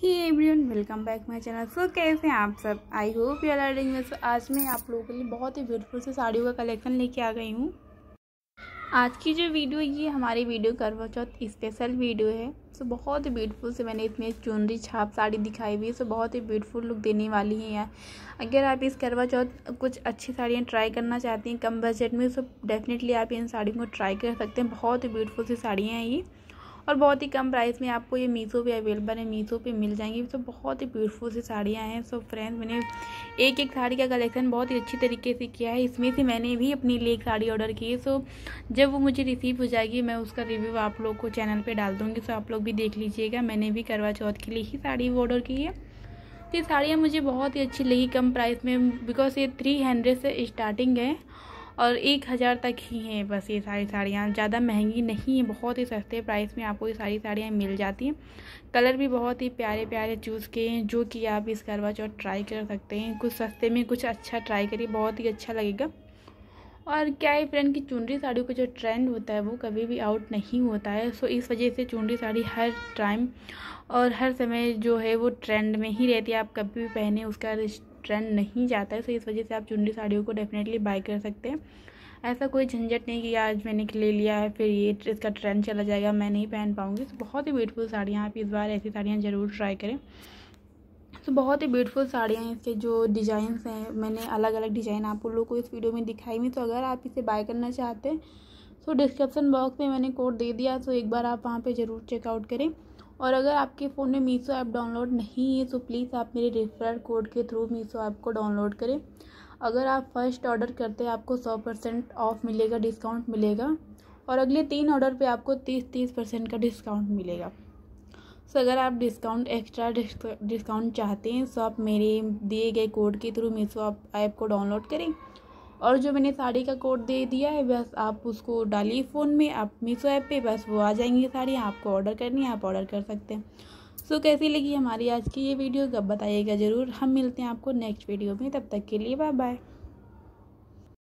he everyone welcome back my channel so कैसे हैं आप सब I hope you are doing so आज मैं आप लोगों के लिए बहुत ही ब्यूटीफुल से साड़ियों का कलेक्शन लेके आ गई हूँ आज की जो वीडियो ये हमारी वीडियो करवा चौथ स्पेशल वीडियो है सो so, बहुत ही ब्यूटीफुल से मैंने इतनी चुनरी छाप साड़ी दिखाई हुई है सो बहुत ही ब्यूटीफुल लुक देने वाली है यार अगर आप इस करवा चौथ कुछ अच्छी साड़ियाँ ट्राई करना चाहती हैं कम बजट में सो डेफिनेटली आप इन साड़ियों को ट्राई कर सकते हैं बहुत ही ब्यूटीफुल सी साड़ियाँ हैं ये और बहुत ही कम प्राइस में आपको ये मीसो पे अवेलेबल है मीसो पे मिल जाएंगी तो बहुत ही ब्यूटीफुल सी साड़ियाँ हैं सो फ्रेंड्स मैंने एक एक साड़ी का कलेक्शन बहुत ही अच्छी तरीके से किया है इसमें से मैंने भी अपने लिए एक साड़ी ऑर्डर की है सो जब वो मुझे रिसीव हो जाएगी मैं उसका रिव्यू आप लोग को चैनल पर डाल दूँगी सो आप लोग भी देख लीजिएगा मैंने भी करवा चौथ के लिए ही साड़ी ऑर्डर की है तो ये साड़ियाँ मुझे बहुत ही अच्छी लगी कम प्राइस में बिकॉज ये थ्री हंड्रेड से स्टार्टिंग है और एक हज़ार तक ही हैं बस ये सारी साड़ियाँ ज़्यादा महंगी नहीं हैं बहुत ही सस्ते प्राइस में आपको ये सारी साड़ियाँ मिल जाती हैं कलर भी बहुत ही प्यारे प्यारे चूज़ किए हैं जो कि आप इस करवा चौथ ट्राई कर सकते हैं कुछ सस्ते में कुछ अच्छा ट्राई करिए बहुत ही अच्छा लगेगा और क्या है फ्रेंड कि चुनरी साड़ियों का जो ट्रेंड होता है वो कभी भी आउट नहीं होता है सो इस वजह से चुनरी साड़ी हर टाइम और हर समय जो है वो ट्रेंड में ही रहती है आप कभी भी पहने उसका ट्रेंड नहीं जाता है सो तो इस वजह से आप चुनरी साड़ियों को डेफिनेटली बाय कर सकते हैं ऐसा कोई झंझट नहीं कि आज मैंने ले लिया है फिर ये इसका ट्रेंड चला जाएगा मैं नहीं पहन पाऊँगी तो बहुत ही ब्यूटीफुल साड़ियाँ आप इस बार ऐसी साड़ियाँ ज़रूर ट्राई करें तो बहुत ही ब्यूटीफुल साड़ियाँ इसके जो डिज़ाइंस हैं मैंने अलग अलग डिज़ाइन आप लोगों को इस वीडियो में दिखाई हुई तो अगर आप इसे बाय करना चाहते हैं तो डिस्क्रिप्सन बॉक्स में मैंने कोड दे दिया तो एक बार आप वहाँ पर ज़रूर चेकआउट करें और अगर आपके फ़ोन में मीसो ऐप डाउनलोड नहीं है तो प्लीज़ आप मेरे रेफरल कोड के थ्रू मीसो ऐप को डाउनलोड करें अगर आप फर्स्ट ऑर्डर करते हैं आपको सौ परसेंट ऑफ मिलेगा डिस्काउंट मिलेगा और अगले तीन ऑर्डर पे आपको तीस तीस परसेंट का डिस्काउंट मिलेगा सो अगर आप डिस्काउंट एक्स्ट्रा डिस्काउंट चाहते हैं सो आप मेरे दिए गए कोड के थ्रू मीसो ऐप को डाउनलोड करें और जो मैंने साड़ी का कोड दे दिया है बस आप उसको डालिए फ़ोन में आप मीशो ऐप पे बस वो आ जाएंगी साड़ियाँ आपको ऑर्डर करनी है आप ऑर्डर कर सकते हैं सो so, कैसी लगी हमारी आज की ये वीडियो कब बताइएगा ज़रूर हम मिलते हैं आपको नेक्स्ट वीडियो में तब तक के लिए बाय बाय